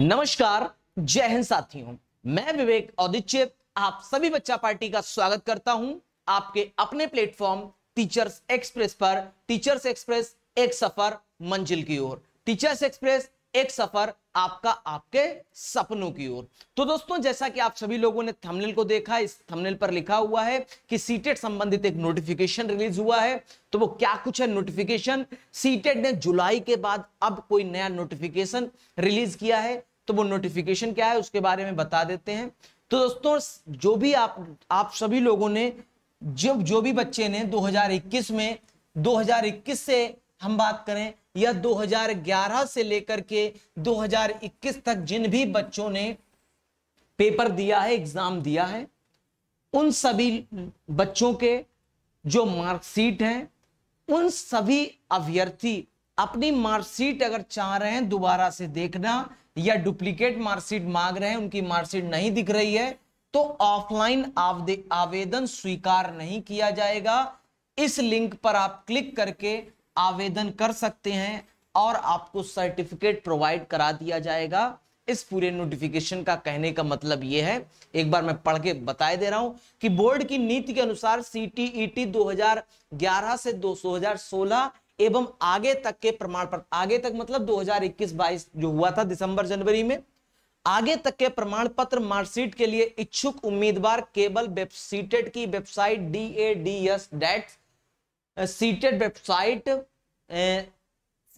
नमस्कार जय हिंद साथियों मैं विवेक औदित्य आप सभी बच्चा पार्टी का स्वागत करता हूं आपके अपने प्लेटफॉर्म टीचर्स एक्सप्रेस पर टीचर्स एक्सप्रेस एक सफर मंजिल की ओर टीचर्स एक्सप्रेस एक सफर आपका आपके सपनों की ओर तो दोस्तों जैसा कि आप सभी लोगों ने थंबनेल को देखा इस थंबनेल पर लिखा हुआ है कि सीटेट e संबंधित एक नोटिफिकेशन रिलीज हुआ है तो वो क्या कुछ है नोटिफिकेशन सीटेट e ने जुलाई के बाद अब कोई नया नोटिफिकेशन रिलीज किया है तो वो नोटिफिकेशन क्या है उसके बारे में बता देते हैं तो दोस्तों जो भी आप आप सभी लोगों ने जब जो भी बच्चे ने 2021 में 2021 से हम बात करें या 2011 से लेकर के 2021 तक जिन भी बच्चों ने पेपर दिया है एग्जाम दिया है उन सभी बच्चों के जो मार्कशीट हैं उन सभी अभ्यर्थी अपनी मार्कशीट अगर चाह रहे हैं दोबारा से देखना या डुप्लीकेट मार्कशीट मांग रहे हैं उनकी मार्कशीट नहीं दिख रही है तो ऑफलाइन आवेदन स्वीकार नहीं किया जाएगा इस लिंक पर आप क्लिक करके आवेदन कर सकते हैं और आपको सर्टिफिकेट प्रोवाइड करा दिया जाएगा इस पूरे नोटिफिकेशन का कहने का मतलब यह है एक बार मैं पढ़ के बता दे रहा हूं कि बोर्ड की नीति के अनुसार सीटीईटी 2011 e से 2016 एवं आगे तक के प्रमाण पत्र आगे तक मतलब 2021-22 जो हुआ था दिसंबर जनवरी में आगे तक के प्रमाण पत्र मार्कशीट के लिए इच्छुक उम्मीदवार केवल वेबसीटेड की website D A D S date CTET website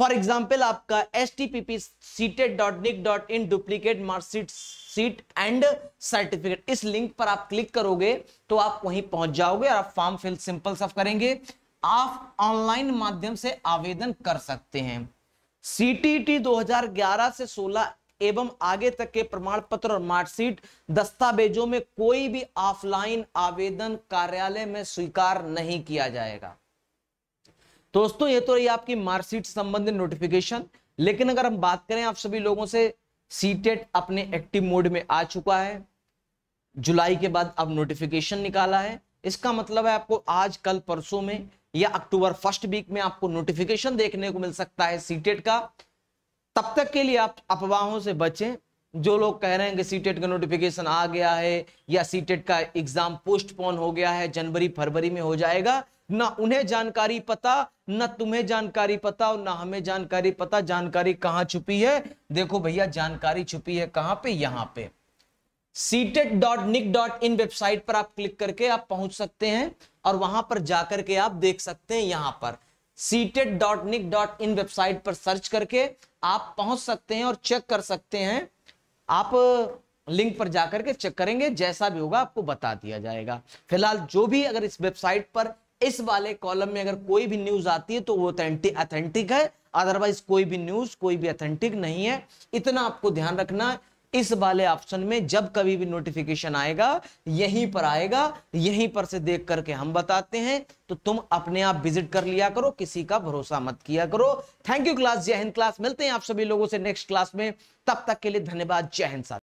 for example आपका S T P P CTET dot nic dot in duplicate marksheet sheet and certificate इस लिंक पर आप क्लिक करोगे तो आप वहीं पहुंच जाओगे और आप फॉर्म फिल सिंपल सब करेंगे आप ऑनलाइन माध्यम से आवेदन कर सकते हैं सी हजार ग्यारह से 16 एवं आगे तक के प्रमाण पत्र और मार्कशीट दस्तावेजों में कोई भी ऑफलाइन आवेदन कार्यालय में स्वीकार नहीं किया जाएगा दोस्तों ये तो रही आपकी मार्कशीट संबंधित नोटिफिकेशन लेकिन अगर हम बात करें आप सभी लोगों से सीटेट e अपने एक्टिव मोड में आ चुका है जुलाई के बाद अब नोटिफिकेशन निकाला है इसका मतलब है आपको आज कल परसों में या अक्टूबर फर्स्ट वीक में आपको नोटिफिकेशन देखने को मिल सकता है सीटेट e का तब तक के लिए आप अफवाहों से बचें जो लोग कह रहे हैं कि सीटेट e का नोटिफिकेशन आ गया है या सीटेट का एग्जाम पोस्टपोन हो गया है जनवरी फरवरी में हो जाएगा ना उन्हें जानकारी पता ना तुम्हें जानकारी पता और ना हमें जानकारी पता जानकारी कहां छुपी है देखो भैया जानकारी छुपी है कहां पे यहां पे CTET dot nic dot in website पर आप क्लिक करके आप पहुंच सकते हैं और वहां पर जाकर के आप देख सकते हैं यहां पर CTET dot nic dot in website पर सर्च करके आप पहुंच सकते हैं और चेक कर सकते हैं आप लिंक पर जाकर के चेक करेंगे जैसा भी होगा आपको बता दिया जाएगा फिलहाल जो भी अगर इस वेबसाइट पर इस वाले कॉलम में अगर कोई भी न्यूज आती है तो वो अथेंटिक है अदरवाइज कोई भी न्यूज कोई भी अथेंटिक नहीं है इतना आपको ध्यान रखना है इस वाले ऑप्शन में जब कभी भी नोटिफिकेशन आएगा यहीं पर आएगा यहीं पर से देख करके हम बताते हैं तो तुम अपने आप विजिट कर लिया करो किसी का भरोसा मत किया करो थैंक यू क्लास जय हिंद क्लास मिलते हैं आप सभी लोगों से नेक्स्ट क्लास में तब तक के लिए धन्यवाद जय हिंद